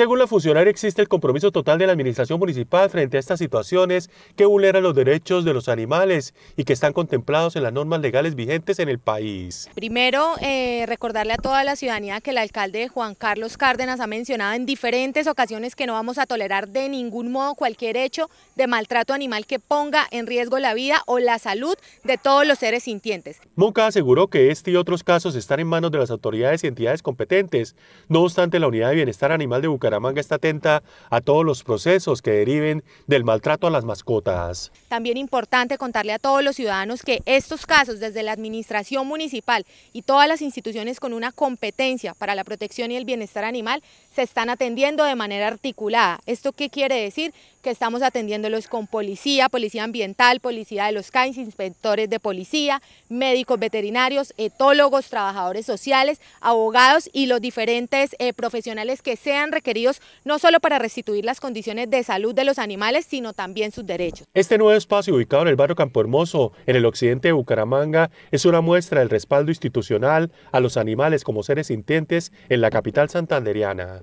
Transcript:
Según la funcionaria, existe el compromiso total de la Administración Municipal frente a estas situaciones que vulneran los derechos de los animales y que están contemplados en las normas legales vigentes en el país. Primero, eh, recordarle a toda la ciudadanía que el alcalde Juan Carlos Cárdenas ha mencionado en diferentes ocasiones que no vamos a tolerar de ningún modo cualquier hecho de maltrato animal que ponga en riesgo la vida o la salud de todos los seres sintientes. Monca aseguró que este y otros casos están en manos de las autoridades y entidades competentes. No obstante, la Unidad de Bienestar Animal de Bucaramanga manga está atenta a todos los procesos que deriven del maltrato a las mascotas. También importante contarle a todos los ciudadanos que estos casos desde la administración municipal y todas las instituciones con una competencia para la protección y el bienestar animal se están atendiendo de manera articulada. ¿Esto qué quiere decir? que estamos atendiéndolos con policía, policía ambiental, policía de los CAINS, inspectores de policía, médicos veterinarios, etólogos, trabajadores sociales, abogados y los diferentes eh, profesionales que sean requeridos no solo para restituir las condiciones de salud de los animales, sino también sus derechos. Este nuevo espacio ubicado en el barrio Campo Hermoso, en el occidente de Bucaramanga, es una muestra del respaldo institucional a los animales como seres intentes en la capital santanderiana.